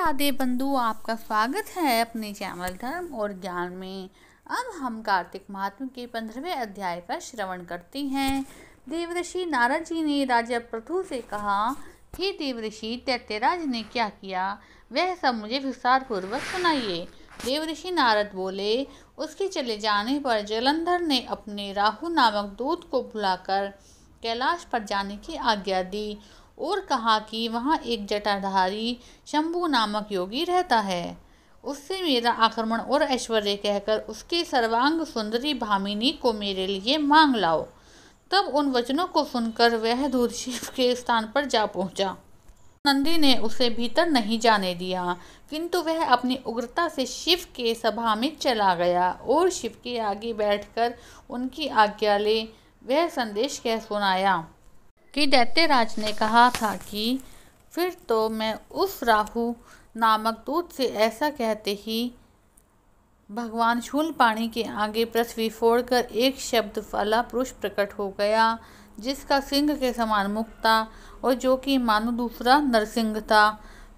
राधे बंधु आपका स्वागत है अपने चैनल धर्म और ज्ञान में अब हम कार्तिक महात्म के पंद्रहवें अध्याय का श्रवण करते हैं देवऋषि नारद जी ने राजा प्रथु से कहा हे देवऋषि तैत्यराज ने क्या किया वह सब मुझे विस्तार पूर्वक सुनाइए देवऋषि नारद बोले उसके चले जाने पर जलंधर ने अपने राहु नामक दूत को बुलाकर कैलाश पर जाने की आज्ञा दी और कहा कि वहाँ एक जटाधारी शंभू नामक योगी रहता है उससे मेरा आक्रमण और ऐश्वर्य कहकर उसके सर्वांग सुंदरी भामिनी को मेरे लिए मांग लाओ तब उन वचनों को सुनकर वह दूर शिव के स्थान पर जा पहुँचा नंदी ने उसे भीतर नहीं जाने दिया किंतु वह अपनी उग्रता से शिव के सभा में चला गया और शिव के आगे बैठकर उनकी आज्ञा ले वह संदेश कह सुनाया कि दैत्यराज ने कहा था कि फिर तो मैं उस राहु नामक दूत से ऐसा कहते ही भगवान शूल पाणी के आगे पृथ्वी फोड़कर एक शब्द वाला पुरुष प्रकट हो गया जिसका सिंह के समान मुख था और जो कि मानो दूसरा नरसिंह था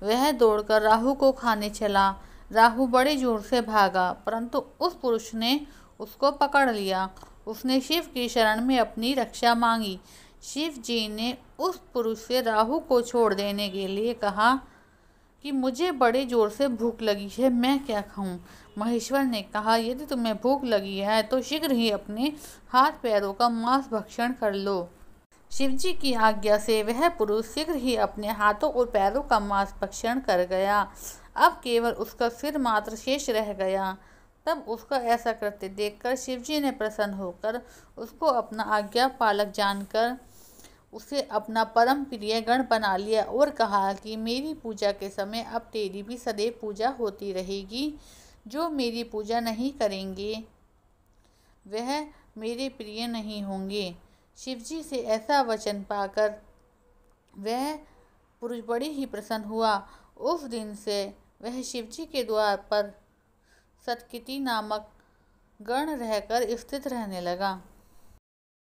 वह दौड़कर राहु को खाने चला राहु बड़े जोर से भागा परंतु उस पुरुष ने उसको पकड़ लिया उसने शिव की शरण में अपनी रक्षा मांगी शिव जी ने उस पुरुष से राहु को छोड़ देने के लिए कहा कि मुझे बड़े जोर से भूख लगी है मैं क्या खाऊं महेश्वर ने कहा यदि तुम्हें भूख लगी है तो शीघ्र ही अपने हाथ पैरों का मांस भक्षण कर लो शिवजी की आज्ञा से वह पुरुष शीघ्र ही अपने हाथों और पैरों का मांस भक्षण कर गया अब केवल उसका सिर मात्र शेष रह गया तब उसका ऐसा करते देखकर शिवजी ने प्रसन्न होकर उसको अपना आज्ञा पालक जानकर उसे अपना परम प्रिय गण बना लिया और कहा कि मेरी पूजा के समय अब तेरी भी सदैव पूजा होती रहेगी जो मेरी पूजा नहीं करेंगे वह मेरे प्रिय नहीं होंगे शिवजी से ऐसा वचन पाकर वह पुरुष बड़ी ही प्रसन्न हुआ उस दिन से वह शिवजी के द्वार पर सतकिति नामक गण रहकर स्थित रहने लगा